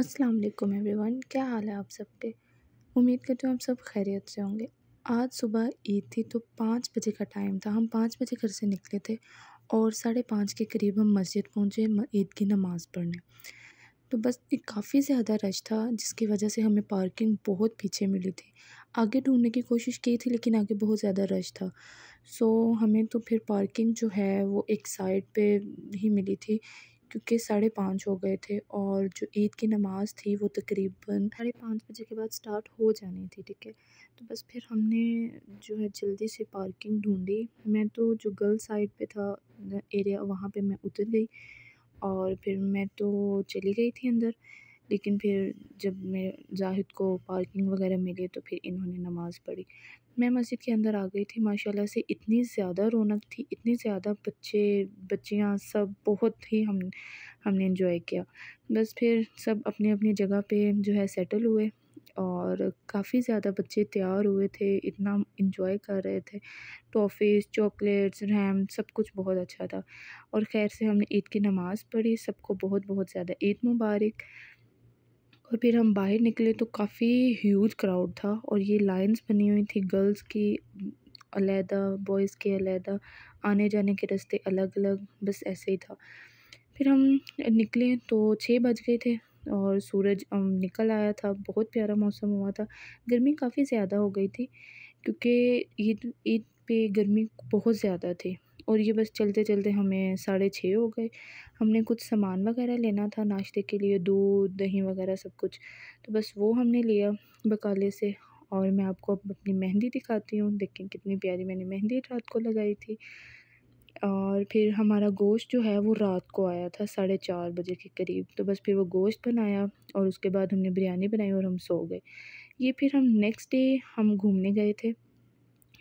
अस्सलाम वालेकुम एवरीवन क्या हाल है आप सबके उम्मीद करती हूँ आप सब खैरियत से होंगे आज सुबह ईद थी तो पाँच बजे का टाइम था हम पाँच बजे घर से निकले थे और साढ़े पाँच के करीब हम मस्जिद पहुँचे ईद की नमाज़ पढ़ने तो बस एक काफ़ी ज़्यादा रश था जिसकी वजह से हमें पार्किंग बहुत पीछे मिली थी आगे ढूंढने की कोशिश की थी लेकिन आगे बहुत ज़्यादा रश था सो हमें तो फिर पार्किंग जो है वो एक साइड पे ही मिली थी क्योंकि साढ़े पाँच हो गए थे और जो ईद की नमाज़ थी वो तकरीबन साढ़े पाँच बजे के बाद स्टार्ट हो जानी थी ठीक है तो बस फिर हमने जो है जल्दी से पार्किंग ढूँढी मैं तो जो गर्ल साइड पे था एरिया वहाँ पे मैं उतर गई और फिर मैं तो चली गई थी अंदर लेकिन फिर जब मैं जाहिद को पार्किंग वगैरह मिली तो फिर इन्होंने नमाज़ पढ़ी मैं मस्जिद के अंदर आ गई थी माशाल्लाह से इतनी ज़्यादा रौनक थी इतनी ज़्यादा बच्चे बच्चियाँ सब बहुत ही हम हमने इन्जॉय किया बस फिर सब अपनी अपनी जगह पे जो है सेटल हुए और काफ़ी ज़्यादा बच्चे तैयार हुए थे इतना इन्जॉय कर रहे थे टॉफ़ीज़ चॉकलेट्स रैम सब कुछ बहुत अच्छा था और खैर से हमने ईद की नमाज़ पढ़ी सबको बहुत बहुत ज़्यादा ईद मुबारक और फिर हम बाहर निकले तो काफ़ी ह्यूज क्राउड था और ये लाइंस बनी हुई थी गर्ल्स की अलहदा बॉयज़ के अलहदा आने जाने के रास्ते अलग अलग बस ऐसे ही था फिर हम निकले तो छः बज गए थे और सूरज निकल आया था बहुत प्यारा मौसम हुआ था गर्मी काफ़ी ज़्यादा हो गई थी क्योंकि ईद ईद पे गर्मी बहुत ज़्यादा थी और ये बस चलते चलते हमें साढ़े छः हो गए हमने कुछ सामान वगैरह लेना था नाश्ते के लिए दूध दही वगैरह सब कुछ तो बस वो हमने लिया बकाले से और मैं आपको अब अपनी मेहंदी दिखाती हूँ देखें कितनी प्यारी मैंने मेहंदी रात को लगाई थी और फिर हमारा गोश्त जो है वो रात को आया था साढ़े चार बजे के करीब तो बस फिर वो गोश्त बनाया और उसके बाद हमने बिरयानी बनाई और हम सो गए ये फिर हम नेक्स्ट डे हम घूमने गए थे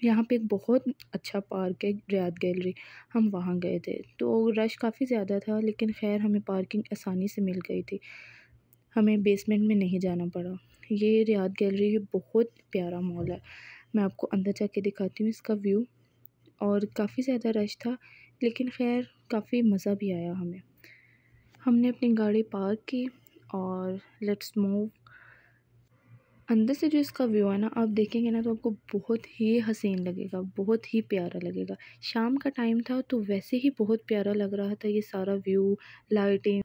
यहाँ पे एक बहुत अच्छा पार्क है रियाद गैलरी हम वहाँ गए थे तो रश काफ़ी ज़्यादा था लेकिन खैर हमें पार्किंग आसानी से मिल गई थी हमें बेसमेंट में नहीं जाना पड़ा ये रियाद गैलरी बहुत प्यारा मॉल है मैं आपको अंदर जाके दिखाती हूँ इसका व्यू और काफ़ी ज़्यादा रश था लेकिन खैर काफ़ी मज़ा भी आया हमें हमने अपनी गाड़ी पार्क की और लेट्स मूव अंदर से जो इसका व्यू है ना आप देखेंगे ना तो आपको बहुत ही हसीन लगेगा बहुत ही प्यारा लगेगा शाम का टाइम था तो वैसे ही बहुत प्यारा लग रहा था ये सारा व्यू लाइटिंग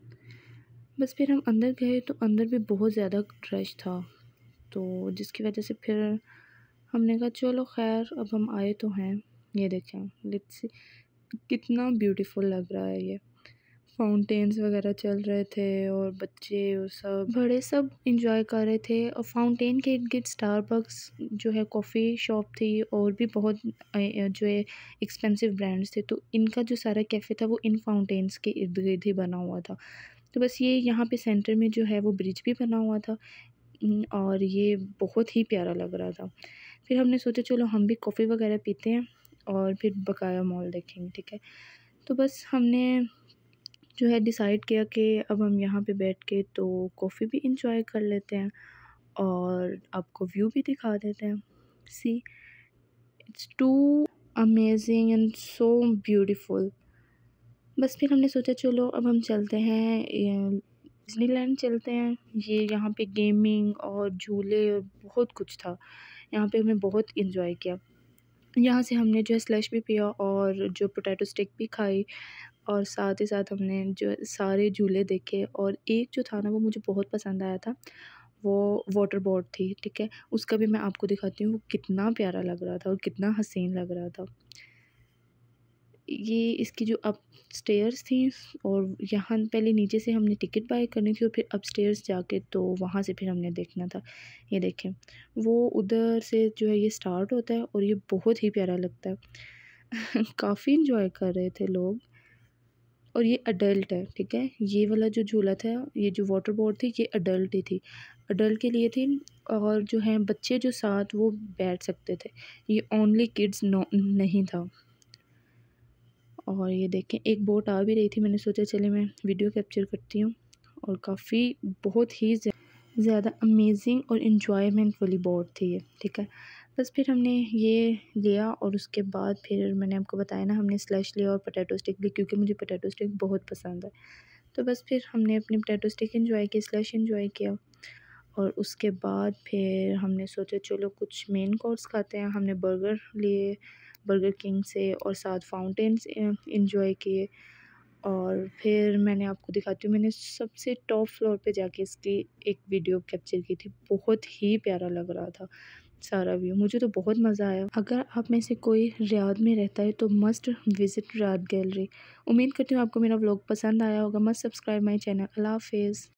बस फिर हम अंदर गए तो अंदर भी बहुत ज़्यादा रश था तो जिसकी वजह से फिर हमने कहा चलो खैर अब हम आए तो हैं ये देखें लेट्स कितना ब्यूटीफुल लग रहा है ये फाउंटेन्स वगैरह चल रहे थे और बच्चे और सब बड़े सब इंजॉय कर रहे थे और फाउंटेन के इर्द गिर्द स्टारबक्स जो है कॉफ़ी शॉप थी और भी बहुत जो है एक्सपेंसिव ब्रांड्स थे तो इनका जो सारा कैफ़े था वो इन फाउंटेन्स के इर्द गिर्द ही बना हुआ था तो बस ये यहाँ पे सेंटर में जो है वो ब्रिज भी बना हुआ था और ये बहुत ही प्यारा लग रहा था फिर हमने सोचा चलो हम भी कॉफ़ी वगैरह पीते हैं और फिर बकाया मॉल देखेंगे ठीक है तो बस हमने जो है डिसाइड किया कि अब हम यहाँ पे बैठ के तो कॉफ़ी भी इंजॉय कर लेते हैं और आपको व्यू भी दिखा देते हैं see it's too amazing and so beautiful बस फिर हमने सोचा चलो अब हम चलते हैं डिजनीलैंड चलते हैं ये यहाँ पे गेमिंग और झूले और बहुत कुछ था यहाँ पे हमने बहुत इन्जॉय किया यहाँ से हमने जो है स्लश भी पिया और जो पोटैटो स्टिक भी खाई और साथ ही साथ हमने जो सारे झूले देखे और एक जो था ना वो मुझे बहुत पसंद आया था वो वाटर बोर्ड थी ठीक है उसका भी मैं आपको दिखाती हूँ वो कितना प्यारा लग रहा था और कितना हसीन लग रहा था ये इसकी जो अप स्टेयर्स थी और यहाँ पहले नीचे से हमने टिकट बाय करनी थी और फिर अप स्टेयर्स जाके तो वहाँ से फिर हमने देखना था ये देखें वो उधर से जो है ये स्टार्ट होता है और ये बहुत ही प्यारा लगता है काफ़ी इन्जॉय कर रहे थे लोग और ये अडल्ट है ठीक है ये वाला जो झूला था ये जो वाटर बोर्ड थी ये अडल्ट ही थी अडल्ट के लिए थी और जो है बच्चे जो साथ वो बैठ सकते थे ये ओनली किड्स नहीं था और ये देखें एक बोट आ भी रही थी मैंने सोचा चले मैं वीडियो कैप्चर करती हूँ और काफ़ी बहुत ही ज़्यादा अमेजिंग और इन्जॉयमेंट वाली बोट थी ये ठीक है बस फिर हमने ये लिया और उसके बाद फिर मैंने आपको बताया ना हमने स्लैश लिया और पटैटो स्टिक ली क्योंकि मुझे पटेटो स्टिक बहुत पसंद है तो बस फिर हमने अपने पटेटो स्टिक इन्जॉय की स्लैश इन्जॉय किया और उसके बाद फिर हमने सोचा चलो कुछ मेन कोर्स खाते हैं हमने बर्गर लिए बर्गर किंग से और साथ फाउंटेन्स इन्जॉय किए और फिर मैंने आपको दिखाती हूँ मैंने सबसे टॉप फ्लोर पे जाके इसकी एक वीडियो कैप्चर की थी बहुत ही प्यारा लग रहा था सारा व्यू मुझे तो बहुत मज़ा आया अगर आप में से कोई रियाद में रहता है तो मस्ट विज़िट रियाद गैलरी उम्मीद करती हूँ आपको मेरा ब्लॉग पसंद आया होगा must subscribe my channel Allah हाफिज़